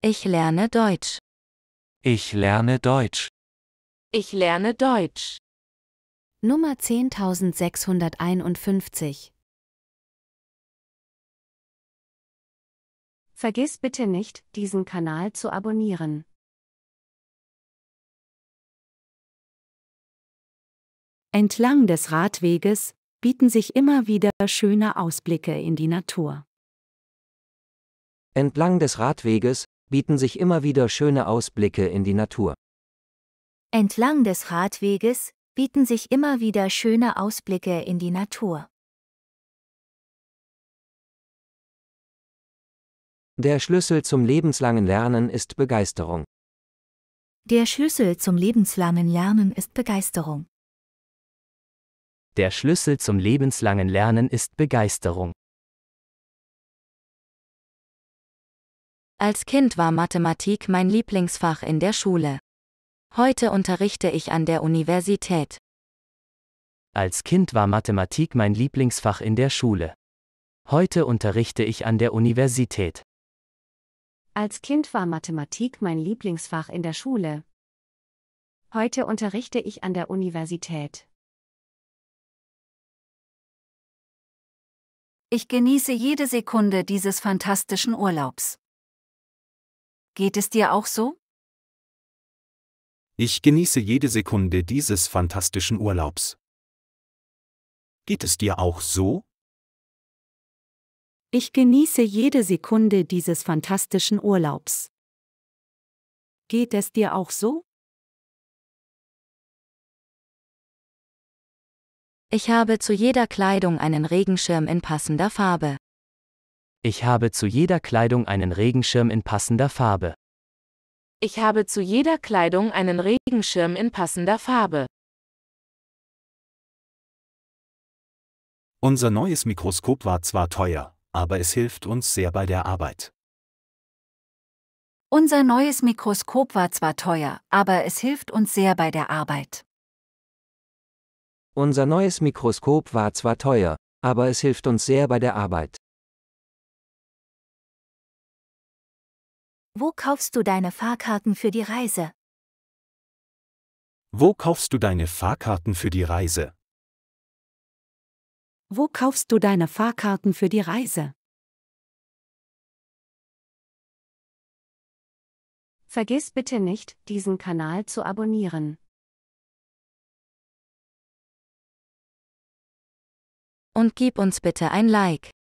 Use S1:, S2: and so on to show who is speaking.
S1: Ich lerne Deutsch. Ich lerne Deutsch. Ich lerne Deutsch. Nummer 10651 Vergiss bitte nicht, diesen Kanal zu abonnieren. Entlang des Radweges bieten sich immer wieder schöne Ausblicke in die Natur.
S2: Entlang des Radweges bieten sich immer wieder schöne Ausblicke in die Natur.
S1: Entlang des Radweges bieten sich immer wieder schöne Ausblicke in die Natur.
S2: Der Schlüssel zum lebenslangen Lernen ist Begeisterung.
S1: Der Schlüssel zum lebenslangen Lernen ist Begeisterung.
S3: Der Schlüssel zum lebenslangen Lernen ist Begeisterung.
S1: Als Kind war Mathematik mein Lieblingsfach in der Schule. Heute unterrichte ich an der Universität.
S3: Als Kind war Mathematik mein Lieblingsfach in der Schule. Heute unterrichte ich an der Universität.
S1: Als Kind war Mathematik mein Lieblingsfach in der Schule. Heute unterrichte ich an der Universität. Ich genieße jede Sekunde dieses fantastischen Urlaubs. Geht es dir auch so? Ich genieße jede Sekunde dieses fantastischen Urlaubs. Geht es dir auch so? Ich genieße jede Sekunde dieses fantastischen Urlaubs. Geht es dir auch so? Ich habe zu jeder Kleidung einen Regenschirm in passender Farbe.
S3: Ich habe zu jeder Kleidung einen Regenschirm in passender Farbe.
S1: Ich habe zu jeder Kleidung einen Regenschirm in passender Farbe. Unser neues Mikroskop war zwar teuer, aber es hilft uns sehr bei der Arbeit. Unser neues Mikroskop war zwar teuer, aber es hilft uns sehr bei der Arbeit.
S2: Unser neues Mikroskop war zwar teuer, aber es hilft uns sehr bei der Arbeit.
S1: Wo kaufst du deine Fahrkarten für die Reise? Wo kaufst du deine Fahrkarten für die Reise? Wo kaufst du deine Fahrkarten für die Reise? Vergiss bitte nicht, diesen Kanal zu abonnieren. Und gib uns bitte ein Like.